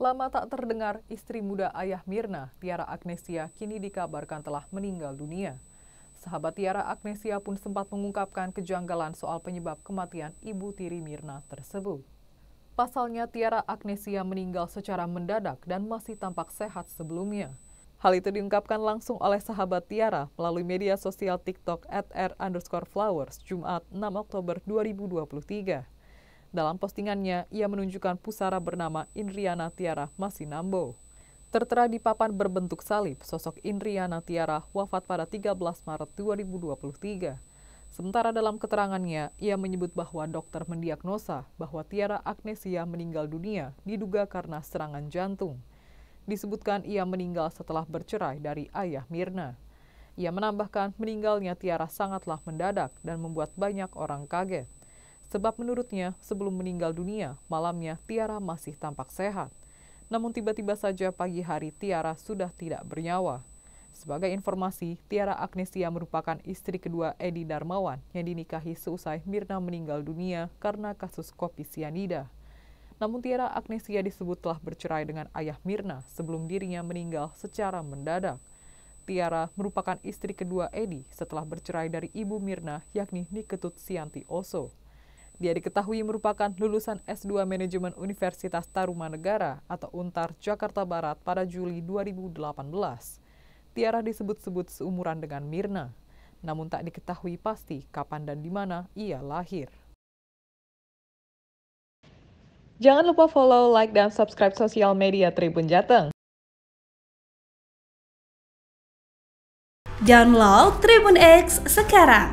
Lama tak terdengar, istri muda ayah Mirna, Tiara Agnesia, kini dikabarkan telah meninggal dunia. Sahabat Tiara Agnesia pun sempat mengungkapkan kejanggalan soal penyebab kematian ibu tiri Mirna tersebut. Pasalnya Tiara Agnesia meninggal secara mendadak dan masih tampak sehat sebelumnya. Hal itu diungkapkan langsung oleh sahabat Tiara melalui media sosial TikTok at r underscore flowers Jumat 6 Oktober 2023. Dalam postingannya, ia menunjukkan pusara bernama Indriana Tiara Masinambo. Tertera di papan berbentuk salib, sosok Indriana Tiara wafat pada 13 Maret 2023. Sementara dalam keterangannya, ia menyebut bahwa dokter mendiagnosa bahwa Tiara Agnesia meninggal dunia diduga karena serangan jantung. Disebutkan ia meninggal setelah bercerai dari ayah Mirna. Ia menambahkan meninggalnya Tiara sangatlah mendadak dan membuat banyak orang kaget. Sebab menurutnya, sebelum meninggal dunia, malamnya Tiara masih tampak sehat. Namun tiba-tiba saja pagi hari Tiara sudah tidak bernyawa. Sebagai informasi, Tiara Agnesia merupakan istri kedua Edi Darmawan yang dinikahi seusai Mirna meninggal dunia karena kasus kopi sianida. Namun Tiara Agnesia disebut telah bercerai dengan ayah Mirna sebelum dirinya meninggal secara mendadak. Tiara merupakan istri kedua Edi setelah bercerai dari ibu Mirna yakni Niketut Sianti Oso. Dia diketahui merupakan lulusan S2 Manajemen Universitas Tarumanegara atau UNTAR Jakarta Barat pada Juli 2018. Tiara disebut-sebut seumuran dengan Mirna, namun tak diketahui pasti kapan dan di mana ia lahir. Jangan lupa follow, like, dan subscribe sosial media Tribun Jateng. Download Tribun X sekarang